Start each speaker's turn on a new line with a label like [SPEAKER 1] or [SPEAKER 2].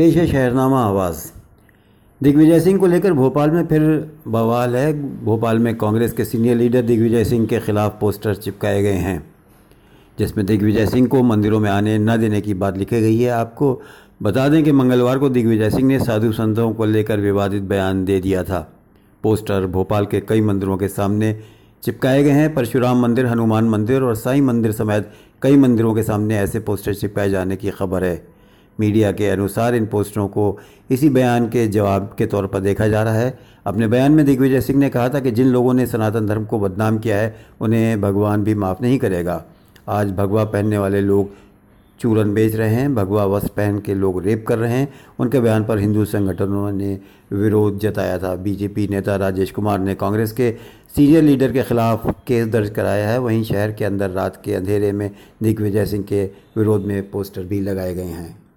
[SPEAKER 1] पेश है शहरनामा आवाज़ दिग्विजय सिंह को लेकर भोपाल में फिर बवाल है भोपाल में कांग्रेस के सीनियर लीडर दिग्विजय सिंह के खिलाफ पोस्टर चिपकाए गए हैं जिसमें दिग्विजय सिंह को मंदिरों में आने न देने की बात लिखी गई है आपको बता दें कि मंगलवार को दिग्विजय सिंह ने साधु संतों को लेकर विवादित बयान दे दिया था पोस्टर भोपाल के कई मंदिरों के सामने चिपकाए गए हैं परशुराम मंदिर हनुमान मंदिर और साई मंदिर समेत कई मंदिरों के सामने ऐसे पोस्टर चिपकाए जाने की खबर है मीडिया के अनुसार इन पोस्टरों को इसी बयान के जवाब के तौर पर देखा जा रहा है अपने बयान में दिग्विजय सिंह ने कहा था कि जिन लोगों ने सनातन धर्म को बदनाम किया है उन्हें भगवान भी माफ़ नहीं करेगा आज भगवा पहनने वाले लोग चूरन बेच रहे हैं भगवा वस्त्र पहन के लोग रेप कर रहे हैं उनके बयान पर हिंदू संगठनों ने विरोध जताया था बीजेपी नेता राजेश कुमार ने कांग्रेस के सीनियर लीडर के खिलाफ केस दर्ज कराया है वहीं शहर के अंदर रात के अंधेरे में दिग्विजय सिंह के विरोध में पोस्टर भी लगाए
[SPEAKER 2] गए हैं